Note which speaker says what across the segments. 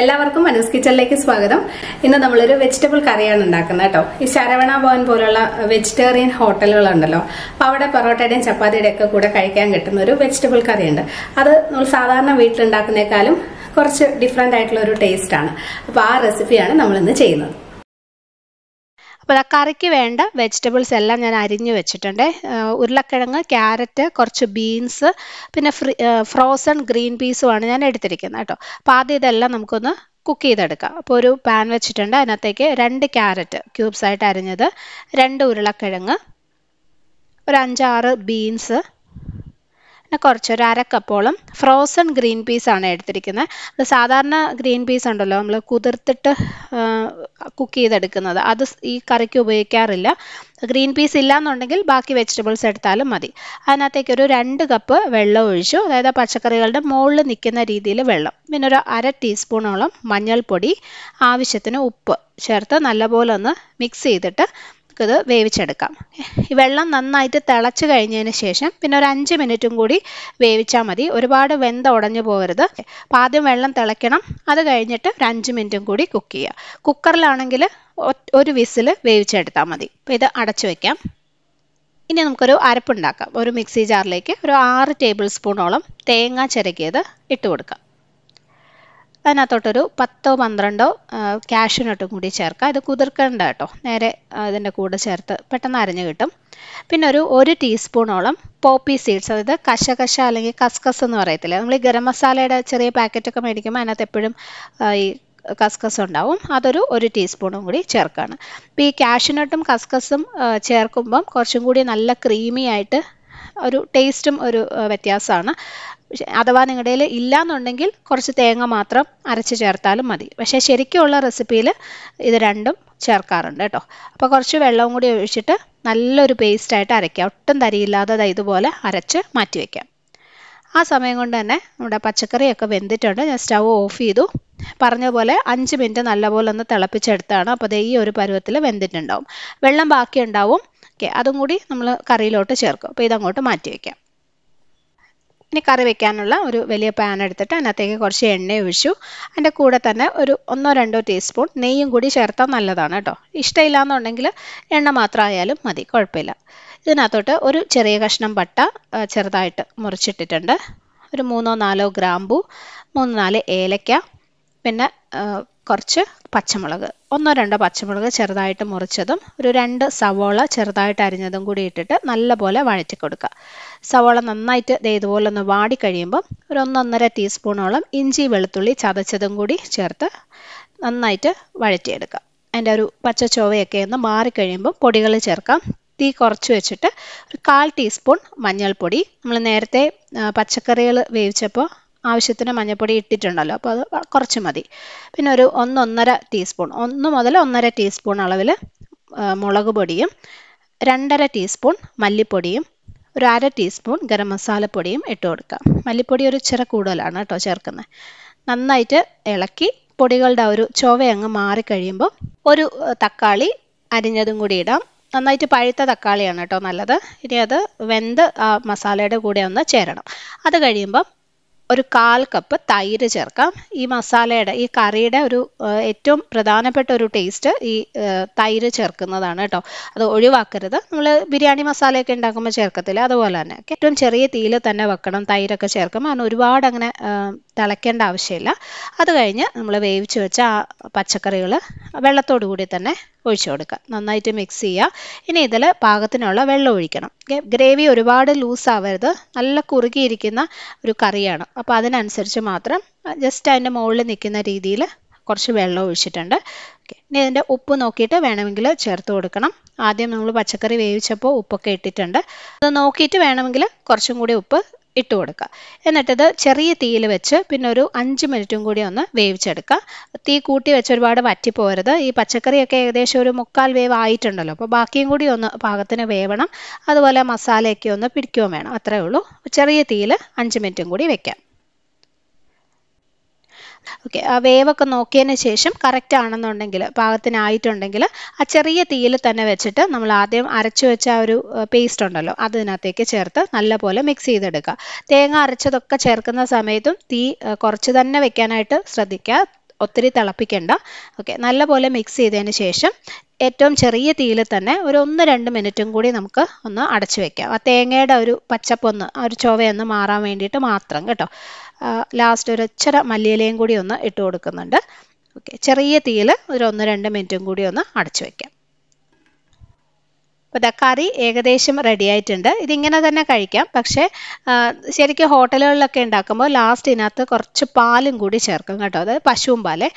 Speaker 1: എല്ലാവർക്കും മനസ് കിച്ചണിലേക്ക് സ്വാഗതം ഇന്ന് നമ്മളൊരു വെജിറ്റബിൾ കറിയാണ് ഉണ്ടാക്കുന്നത് കേട്ടോ ഈ ശരവണ ഭവൻ പോലുള്ള വെജിറ്റേറിയൻ ഹോട്ടലുകളുണ്ടല്ലോ അപ്പൊ അവിടെ പൊറോട്ടയുടെയും ചപ്പാത്തിയുടെ ഒക്കെ കൂടെ കഴിക്കാൻ കിട്ടുന്ന ഒരു വെജിറ്റബിൾ കറിയുണ്ട് അത് നമ്മൾ സാധാരണ വീട്ടിലുണ്ടാക്കുന്നേക്കാളും കുറച്ച് ഡിഫറെൻ്റ് ആയിട്ടുള്ള ഒരു ടേസ്റ്റാണ് അപ്പൊ ആ റെസിപ്പിയാണ് നമ്മൾ ഇന്ന് ചെയ്യുന്നത് അപ്പോൾ ആ കറിക്ക് വേണ്ട വെജിറ്റബിൾസ് എല്ലാം ഞാൻ അരിഞ്ഞു വെച്ചിട്ടുണ്ട് ഉരുളക്കിഴങ്ങ് ക്യാരറ്റ് കുറച്ച് ബീൻസ് പിന്നെ ഫ്രീ ഫ്രോസൺ ഗ്രീൻ പീസുമാണ് ഞാൻ എടുത്തിരിക്കുന്നത് കേട്ടോ അപ്പോൾ ആദ്യം ഇതെല്ലാം നമുക്കൊന്ന് കുക്ക് ചെയ്തെടുക്കാം അപ്പോൾ ഒരു പാൻ വെച്ചിട്ടുണ്ട് അതിനകത്തേക്ക് രണ്ട് ക്യാരറ്റ് ക്യൂബ്സ് ആയിട്ട് അരിഞ്ഞത് രണ്ട് ഉരുളക്കിഴങ്ങ് ഒരു അഞ്ചാറ് ബീൻസ് പിന്നെ കുറച്ചൊരു അര കപ്പോളം ഫ്രോസൺ ഗ്രീൻ പീസ് ആണ് എടുത്തിരിക്കുന്നത് സാധാരണ ഗ്രീൻ പീസ് ഉണ്ടല്ലോ നമ്മൾ കുതിർത്തിട്ട് കുക്ക് ചെയ്തെടുക്കുന്നത് അത് ഈ കറിക്ക് ഉപയോഗിക്കാറില്ല ഗ്രീൻ പീസ് ഇല്ലാന്നുണ്ടെങ്കിൽ ബാക്കി വെജിറ്റബിൾസ് എടുത്താലും മതി അതിനകത്തേക്ക് ഒരു രണ്ട് കപ്പ് വെള്ളം ഒഴിച്ചു അതായത് പച്ചക്കറികളുടെ മുകളിൽ നിൽക്കുന്ന രീതിയിൽ വെള്ളം പിന്നെ ഒരു അര ടീസ്പൂണോളം മഞ്ഞൾപ്പൊടി ആവശ്യത്തിന് ഉപ്പ് ചേർത്ത് നല്ലപോലെ ഒന്ന് മിക്സ് ചെയ്തിട്ട് നമുക്കിത് വേവിച്ചെടുക്കാം ഈ വെള്ളം നന്നായിട്ട് തിളച്ച് കഴിഞ്ഞതിന് ശേഷം പിന്നെ ഒരു അഞ്ച് മിനിറ്റും കൂടി വേവിച്ചാൽ മതി ഒരുപാട് വെന്ത ഉടഞ്ഞു പോകരുത് ആദ്യം വെള്ളം തിളയ്ക്കണം അത് കഴിഞ്ഞിട്ട് ഒരു അഞ്ച് മിനിറ്റും കൂടി കുക്ക് ചെയ്യുക കുക്കറിലാണെങ്കിൽ ഒരു വിസിൽ വേവിച്ചെടുത്താൽ മതി അപ്പോൾ ഇത് അടച്ചു വയ്ക്കാം ഇനി നമുക്കൊരു അരപ്പുണ്ടാക്കാം ഒരു മിക്സി ജാറിലേക്ക് ഒരു ആറ് ടേബിൾ സ്പൂണോളം തേങ്ങ ചിരകിയത് ഇട്ട് കൊടുക്കാം അതിനകത്തോട്ടൊരു പത്തോ പന്ത്രണ്ടോ കാഷ്യൂനട്ടും കൂടി ചേർക്കുക ഇത് കുതിർക്കേണ്ട കേട്ടോ നേരെ അതിൻ്റെ കൂടെ ചേർത്ത് പെട്ടെന്ന് അരഞ്ഞു കിട്ടും പിന്നെ ഒരു ഒരു ടീസ്പൂണോളം പോപ്പി സീഡ്സ് അതായത് കശകശ അല്ലെങ്കിൽ കസ്കസ് എന്ന് പറയത്തില്ലേ നമ്മൾ ഈ ഗരം മസാലയുടെ ചെറിയ പാക്കറ്റൊക്കെ മേടിക്കുമ്പോൾ അതിനകത്ത് എപ്പോഴും ഈ കസ്കസ് ഉണ്ടാവും അതൊരു ഒരു ടീസ്പൂണും കൂടി ചേർക്കുകയാണ് അപ്പോൾ ഈ കാഷ്യൂനട്ടും കസ്കസും ചേർക്കുമ്പം കുറച്ചും കൂടി നല്ല ക്രീമി ആയിട്ട് ഒരു ടേസ്റ്റും ഒരു വ്യത്യാസമാണ് അഥവാ നിങ്ങളുടെ കയ്യിൽ ഇല്ലയെന്നുണ്ടെങ്കിൽ കുറച്ച് തേങ്ങ മാത്രം അരച്ച് ചേർത്താലും മതി പക്ഷേ ശരിക്കുള്ള റെസിപ്പിയിൽ ഇത് രണ്ടും ചേർക്കാറുണ്ട് കേട്ടോ അപ്പോൾ കുറച്ച് വെള്ളവും കൂടി ഒഴിച്ചിട്ട് നല്ലൊരു പേസ്റ്റായിട്ട് അരയ്ക്കുക ഒട്ടും തരിയില്ലാതെ ഇതുപോലെ അരച്ച് മാറ്റി വയ്ക്കാം ആ സമയം കൊണ്ട് തന്നെ നമ്മുടെ പച്ചക്കറിയൊക്കെ വെന്തിട്ടുണ്ട് ഞാൻ സ്റ്റൗ ഓഫ് ചെയ്തു പറഞ്ഞ പോലെ അഞ്ച് മിനിറ്റ് നല്ലപോലെ ഒന്ന് തിളപ്പിച്ചെടുത്താണ് അപ്പോൾ ദേ ഈ ഒരു പരുവത്തിൽ വെന്തിട്ടുണ്ടാവും വെള്ളം ബാക്കി ഉണ്ടാവും ഓക്കെ അതും കൂടി നമ്മൾ കറിയിലോട്ട് ചേർക്കും അപ്പോൾ ഇതങ്ങോട്ട് മാറ്റി വയ്ക്കാം ഇനി കറി വെക്കാനുള്ള ഒരു വലിയ പാൻ എടുത്തിട്ട് അതിനകത്തേക്ക് കുറച്ച് എണ്ണ ഒഴിച്ചു അതിൻ്റെ കൂടെ തന്നെ ഒരു ഒന്നോ രണ്ടോ ടീസ്പൂൺ നെയ്യും കൂടി ചേർത്താൽ നല്ലതാണ് കേട്ടോ ഇഷ്ടമില്ല എന്നുണ്ടെങ്കിൽ എണ്ണ മാത്രമായാലും മതി കുഴപ്പമില്ല ഇതിനകത്തോട്ട് ഒരു ചെറിയ കഷ്ണം പട്ട ചെറുതായിട്ട് മുറിച്ചിട്ടിട്ടുണ്ട് ഒരു മൂന്നോ നാലോ ഗ്രാമ്പു മൂന്ന് നാല് ഏലക്ക പിന്നെ കുറച്ച് പച്ചമുളക് ഒന്നോ രണ്ടോ പച്ചമുളക് ചെറുതായിട്ട് മുറിച്ചതും ഒരു രണ്ട് സവോള ചെറുതായിട്ട് അരിഞ്ഞതും കൂടി ഇട്ടിട്ട് നല്ലപോലെ വഴറ്റി കൊടുക്കുക സവോള നന്നായിട്ട് ഇതുപോലെ ഒന്ന് വാടി കഴിയുമ്പോൾ ഒരു ഒന്നൊന്നര ടീസ്പൂണോളം ഇഞ്ചി വെളുത്തുള്ളി ചതച്ചതും കൂടി ചേർത്ത് നന്നായിട്ട് വഴറ്റിയെടുക്കുക അതിൻ്റെ ഒരു പച്ച ചുവയൊക്കെ ഒന്ന് മാറിക്കഴിയുമ്പം പൊടികൾ ചേർക്കാം തീ കുറച്ച് വെച്ചിട്ട് ഒരു കാൽ ടീസ്പൂൺ മഞ്ഞൾപ്പൊടി നമ്മൾ നേരത്തെ പച്ചക്കറികൾ വേവിച്ചപ്പോൾ ആവശ്യത്തിന് മഞ്ഞൾപ്പൊടി ഇട്ടിട്ടുണ്ടല്ലോ അപ്പോൾ അത് കുറച്ച് മതി പിന്നെ ഒരു ഒന്നൊന്നര ടീസ്പൂൺ ഒന്ന് മുതൽ ഒന്നര ടീസ്പൂൺ അളവിൽ മുളക് പൊടിയും രണ്ടര ടീസ്പൂൺ മല്ലിപ്പൊടിയും ഒരു അര ടീസ്പൂൺ ഗരം മസാലപ്പൊടിയും ഇട്ട് കൊടുക്കാം മല്ലിപ്പൊടി ഒരു ചെറു കൂടുതലാണ് കേട്ടോ ചേർക്കുന്നത് നന്നായിട്ട് ഇളക്കി പൊടികളുടെ ഒരു ചുവ അങ്ങ് മാറിക്കഴിയുമ്പോൾ ഒരു തക്കാളി അരിഞ്ഞതും കൂടി ഇടാം നന്നായിട്ട് പഴുത്ത തക്കാളിയാണ് കേട്ടോ നല്ലത് ഇനി അത് വെന്ത് ആ മസാലയുടെ കൂടെ ഒന്ന് ചേരണം അത് കഴിയുമ്പം ഒരു കാൽ കപ്പ് തൈര് ചേർക്കാം ഈ മസാലയുടെ ഈ കറിയുടെ ഒരു ഏറ്റവും പ്രധാനപ്പെട്ട ഒരു ടേസ്റ്റ് ഈ തൈര് ചേർക്കുന്നതാണ് കേട്ടോ അത് ഒഴിവാക്കരുത് നമ്മൾ ബിരിയാണി മസാലയൊക്കെ ഉണ്ടാക്കുമ്പോൾ ചേർക്കത്തില്ല അതുപോലെ തന്നെ ഏറ്റവും ചെറിയ തീയിൽ തന്നെ വെക്കണം തൈരൊക്കെ ചേർക്കുമ്പോൾ അതിന് ഒരുപാട് അങ്ങനെ തിളയ്ക്കേണ്ട ആവശ്യമില്ല അത് കഴിഞ്ഞ് നമ്മൾ വേവിച്ച് വെച്ച ആ പച്ചക്കറികൾ വെള്ളത്തോടു കൂടി തന്നെ ഒഴിച്ചു കൊടുക്കുക നന്നായിട്ട് മിക്സ് ചെയ്യുക ഇനി ഇതിൽ പാകത്തിനുള്ള വെള്ളം ഒഴിക്കണം ഗ്രേവി ഒരുപാട് ലൂസ് ആവരുത് നല്ല കുറുകിയിരിക്കുന്ന ഒരു കറിയാണ് അപ്പോൾ അതിനനുസരിച്ച് മാത്രം ജസ്റ്റ് അതിൻ്റെ മുകളിൽ നിൽക്കുന്ന രീതിയിൽ കുറച്ച് വെള്ളം ഒഴിച്ചിട്ടുണ്ട് ഇനി ഇതിൻ്റെ ഉപ്പ് നോക്കിയിട്ട് വേണമെങ്കിൽ ചേർത്ത് കൊടുക്കണം ആദ്യം നമ്മൾ പച്ചക്കറി വേവിച്ചപ്പോൾ ഉപ്പൊക്കെ ഇട്ടിട്ടുണ്ട് അത് നോക്കിയിട്ട് വേണമെങ്കിൽ കുറച്ചും കൂടി ഉപ്പ് ഇട്ട് കൊടുക്കുക എന്നിട്ടത് ചെറിയ തീയിൽ വെച്ച് പിന്നെ ഒരു അഞ്ച് മിനിറ്റും കൂടി ഒന്ന് വേവിച്ചെടുക്കുക തീ കൂട്ടി വെച്ച് ഒരുപാട് വറ്റിപ്പോരുത് ഈ പച്ചക്കറിയൊക്കെ ഏകദേശം ഒരു മുക്കാൽ വേവ് ആയിട്ടുണ്ടല്ലോ അപ്പോൾ ബാക്കിയും കൂടി ഒന്ന് പാകത്തിന് വേവണം അതുപോലെ മസാലയൊക്കെ ഒന്ന് പിടിക്കുകയും വേണം അത്രയേ ഉള്ളൂ ചെറിയ തീയിൽ അഞ്ച് മിനിറ്റും കൂടി വെക്കാം ഓക്കെ ആ വേവൊക്കെ നോക്കിയതിന് ശേഷം കറക്റ്റ് ആണെന്നുണ്ടെങ്കിൽ പാകത്തിനായിട്ടുണ്ടെങ്കിൽ ആ ചെറിയ തീയിൽ തന്നെ വെച്ചിട്ട് നമ്മൾ ആദ്യം അരച്ചു വെച്ച ആ ഒരു പേസ്റ്റ് ഉണ്ടല്ലോ അതിനകത്തേക്ക് ചേർത്ത് നല്ലപോലെ മിക്സ് ചെയ്തെടുക്കുക തേങ്ങ അരച്ചതൊക്കെ ചേർക്കുന്ന സമയത്തും തീ കുറച്ച് തന്നെ വെക്കാനായിട്ട് ശ്രദ്ധിക്കുക ഒത്തിരി തിളപ്പിക്കേണ്ട ഓക്കെ നല്ലപോലെ മിക്സ് ചെയ്തതിന് ശേഷം ഏറ്റവും ചെറിയ തീയിൽ തന്നെ ഒരു ഒന്ന് രണ്ട് മിനിറ്റും കൂടി നമുക്ക് ഒന്ന് അടച്ചു വെക്കാം ആ തേങ്ങയുടെ ഒരു പച്ചപ്പൊന്ന് ആ ഒരു ചുവയൊന്ന് മാറാൻ വേണ്ടിയിട്ട് മാത്രം കേട്ടോ ലാസ്റ്റ് ഒരൊച്ചര മല്ലിയിലയും കൂടി ഒന്ന് ഇട്ട് കൊടുക്കുന്നുണ്ട് ഓക്കെ ചെറിയ തീയിൽ ഒരു ഒന്ന് രണ്ട് മിനിറ്റും കൂടി ഒന്ന് അടച്ചു വയ്ക്കാം അപ്പോൾ കറി ഏകദേശം റെഡി ആയിട്ടുണ്ട് ഇതിങ്ങനെ തന്നെ കഴിക്കാം പക്ഷേ ശരിക്കും ഹോട്ടലുകളിലൊക്കെ ഉണ്ടാക്കുമ്പോൾ ലാസ്റ്റ് ഇതിനകത്ത് കുറച്ച് പാലും കൂടി ചേർക്കും കേട്ടോ അതായത് പശുവും പാലേ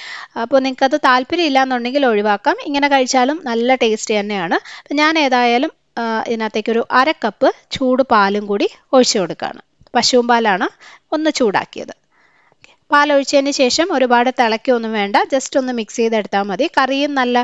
Speaker 1: അപ്പോൾ നിങ്ങൾക്കത് താല്പര്യമില്ല എന്നുണ്ടെങ്കിൽ ഒഴിവാക്കാം ഇങ്ങനെ കഴിച്ചാലും നല്ല ടേസ്റ്റ് തന്നെയാണ് ഞാൻ ഏതായാലും ഇതിനകത്തേക്കൊരു അരക്കപ്പ് കപ്പ് ചൂട് പാലും കൂടി ഒഴിച്ചു കൊടുക്കുകയാണ് പശുവും പാലാണ് ഒന്ന് ചൂടാക്കിയത് പാലൊഴിച്ചതിന് ശേഷം ഒരുപാട് തിളയ്ക്കൊന്നും വേണ്ട ജസ്റ്റ് ഒന്ന് മിക്സ് ചെയ്തെടുത്താൽ മതി കറിയും നല്ല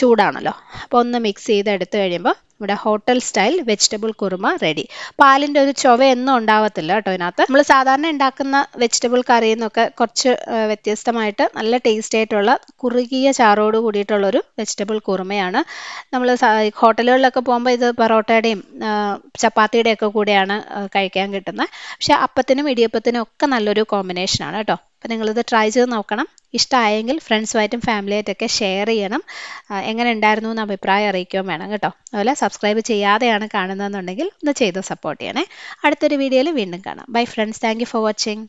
Speaker 1: ചൂടാണല്ലോ അപ്പോൾ ഒന്ന് മിക്സ് ചെയ്തെടുത്ത് കഴിയുമ്പോൾ നമ്മുടെ hotel style vegetable kurma ready പാലിൻ്റെ ഒരു ചുവയൊന്നും ഉണ്ടാവത്തില്ല കേട്ടോ ഇതിനകത്ത് നമ്മൾ സാധാരണ ഉണ്ടാക്കുന്ന വെജിറ്റബിൾ കറി എന്നൊക്കെ കുറച്ച് വ്യത്യസ്തമായിട്ട് നല്ല ടേസ്റ്റ് ആയിട്ടുള്ള കുറുകിയ ചാറോട് കൂടിയിട്ടുള്ളൊരു വെജിറ്റബിൾ കുറുമയാണ് നമ്മൾ ഹോട്ടലുകളിലൊക്കെ പോകുമ്പോൾ ഇത് പൊറോട്ടയുടെയും ചപ്പാത്തിയുടെയൊക്കെ കൂടെയാണ് കഴിക്കാൻ കിട്ടുന്നത് പക്ഷേ അപ്പത്തിനും ഇടിയപ്പത്തിനും ഒക്കെ നല്ലൊരു കോമ്പിനേഷനാണ് കേട്ടോ അപ്പോൾ നിങ്ങളിത് ട്രൈ ചെയ്ത് നോക്കണം ഇഷ്ടമായെങ്കിൽ ഫ്രണ്ട്സുമായിട്ടും ഫാമിലിയായിട്ടൊക്കെ ഷെയർ ചെയ്യണം എങ്ങനെ ഉണ്ടായിരുന്നു എന്ന് അഭിപ്രായം അറിയിക്കുകയും വേണം കേട്ടോ അതുപോലെ സബ്സ്ക്രൈബ് ചെയ്യാതെയാണ് കാണുന്നതെന്നുണ്ടെങ്കിൽ ഒന്ന് ചെയ്ത് സപ്പോർട്ട് ചെയ്യണേ അടുത്തൊരു വീഡിയോയിൽ വീണ്ടും കാണാം bye friends thank for watching